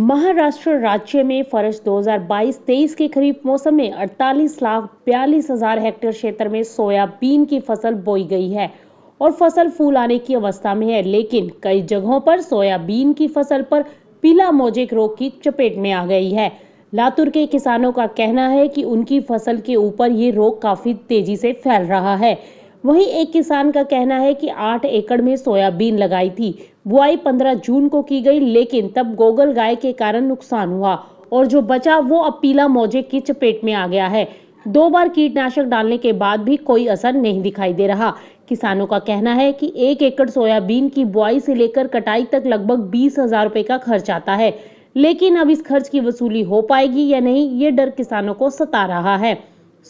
महाराष्ट्र राज्य में फरस 2022-23 के खरीफ मौसम में अड़तालीस लाख बयालीस हजार हेक्टेयर क्षेत्र में सोयाबीन की फसल बोई गई है और फसल फूल आने की अवस्था में है लेकिन कई जगहों पर सोयाबीन की फसल पर पीला मोजेक रोग की चपेट में आ गई है लातूर के किसानों का कहना है कि उनकी फसल के ऊपर ये रोग काफी तेजी से फैल रहा है वहीं एक किसान का कहना है कि आठ एकड़ में सोयाबीन लगाई थी बुआई 15 जून को की गई लेकिन तब गोगल गाय के कारण नुकसान हुआ और जो बचा वो अब पीला मोजे की चपेट में आ गया है दो बार कीटनाशक डालने के बाद भी कोई असर नहीं दिखाई दे रहा किसानों का कहना है कि एक एकड़ सोयाबीन की बुआई से लेकर कटाई तक लगभग बीस हजार रुपए का खर्च आता है लेकिन अब इस खर्च की वसूली हो पाएगी या नहीं ये डर किसानों को सता रहा है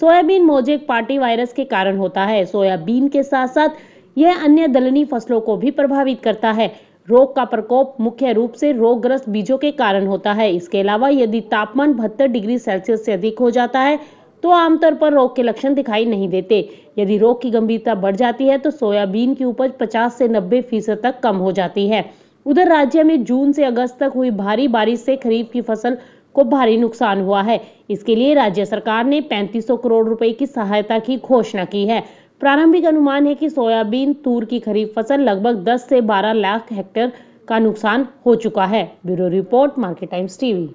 सोयाबीन मोजेक पार्टी वायरस के कारण होता है सोयाबीन के साथ साथ यह अन्य दलनी फसलों को भी प्रभावित करता है रोग का प्रकोप मुख्य रूप से रोगग्रस्त बीजों के कारण होता है इसके अलावा यदि तापमान बहत्तर डिग्री सेल्सियस से अधिक हो जाता है तो आमतौर पर रोग के लक्षण दिखाई नहीं देते यदि रोग की गंभीरता बढ़ जाती है तो सोयाबीन की उपज 50 से 90 फीसद तक कम हो जाती है उधर राज्य में जून से अगस्त तक हुई भारी बारिश से खरीफ की फसल को भारी नुकसान हुआ है इसके लिए राज्य सरकार ने 3500 करोड़ रुपए की सहायता की घोषणा की है प्रारंभिक अनुमान है कि सोयाबीन तूर की खरीफ फसल लगभग 10 से 12 लाख हेक्टेयर का नुकसान हो चुका है bureau report market times TV